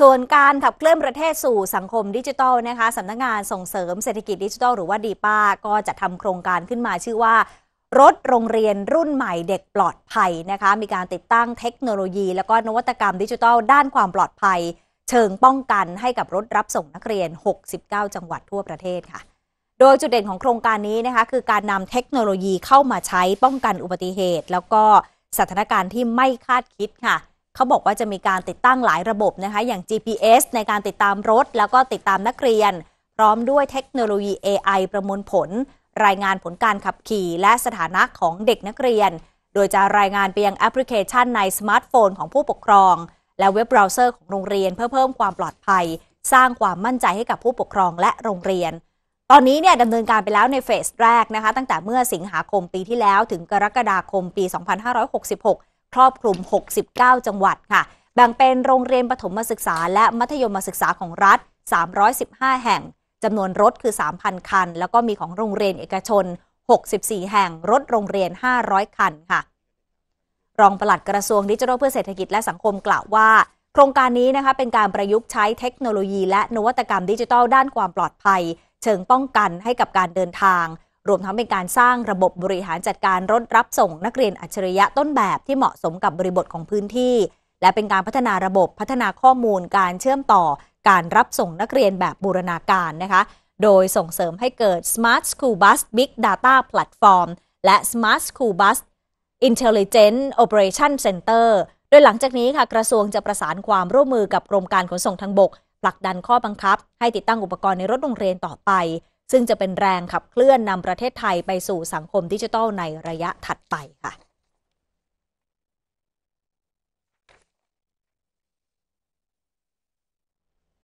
ส่วนการขับเคลื่อนประเทศสู่สังคมดิจิทัลนะคะสำนักงงานส่งเสริมเศรษฐกิจดิจิทัลหรือว่าดีป้า ก็จะทำโครงการขึ้นมาชื่อว่า รถโรงเรียนรุ่นใหม่เด็กปลอดภัยนะคะมีการติดตั้งเทคโนโลยีและก็นวัตกรรมดิจิทัลด้านความปลอดภัย เชิงป้องกันให้กับรถรับส่งนักเรียน 69 จังหวัดทั่วประเทศค่ะ โดยจุดเด่นของโครงการนี้นะคะคือการนำเทคโนโลยีเข้ามาใช้ป้องกันอุบัติเหตุ แล้วก็สถานการณ์ที่ไม่คาดคิดค่ะเขาบอกว่าจะมีการติดตั้งหลายระบบนะคะอย่าง GPS ในการติดตามรถ แล้วก็ติดตามนักเรียน พร้อมด้วยเทคโนโลยี AI ประมวลผล รายงานผลการขับขี่และสถานะของเด็กนักเรียน โดยจะรายงานไปยังแอปพลิเคชันในสมาร์ทโฟนของผู้ปกครอง และเว็บเบราว์เซอร์ของโรงเรียนเพื่อเพิ่มความปลอดภัย สร้างความมั่นใจให้กับผู้ปกครองและโรงเรียน ตอนนี้เนี่ยดำเนินการไปแล้วในเฟสแรกนะคะตั้งแต่เมื่อสิงหาคมปีที่แล้วถึงกรกฎาคมปี 2566ครอบคลุม 69 จังหวัดค่ะ แบ่งเป็นโรงเรียนปฐมศึกษาและมัธยมศึกษาของรัฐ 315 แห่ง จำนวนรถคือ 3,000 คัน แล้วก็มีของโรงเรียนเอกชน 64 แห่ง รถโรงเรียน 500 คันค่ะ รองปลัดกระทรวงดิจิทัลเพื่อเศรษฐกิจและสังคมกล่าวว่า โครงการนี้นะคะ เป็นการประยุกต์ใช้เทคโนโลยีและนวัตกรรมดิจิทัลด้านความปลอดภัย เชิงป้องกันให้กับการเดินทางรวมทั้งเป็นการสร้างระบบบริหารจัดการรถรับส่งนักเรียนอัจฉริยะต้นแบบที่เหมาะสมกับบริบทของพื้นที่ และเป็นการพัฒนาระบบพัฒนาข้อมูลการเชื่อมต่อ การรับส่งนักเรียนแบบบูรณาการนะคะ โดยส่งเสริมให้เกิด Smart School Bus Big Data Platform และ Smart School Bus Intelligent Operation Center โดยหลังจากนี้ค่ะกระทรวงจะประสานความร่วมมือกับกรมการขนส่งทางบกผลักดันข้อบังคับ ให้ติดตั้งอุปกรณ์ในรถโรงเรียนต่อไปซึ่งจะเป็นแรงขับเคลื่อนนำประเทศไทยไปสู่สังคมดิจิทัลในระยะถัดไปค่ะ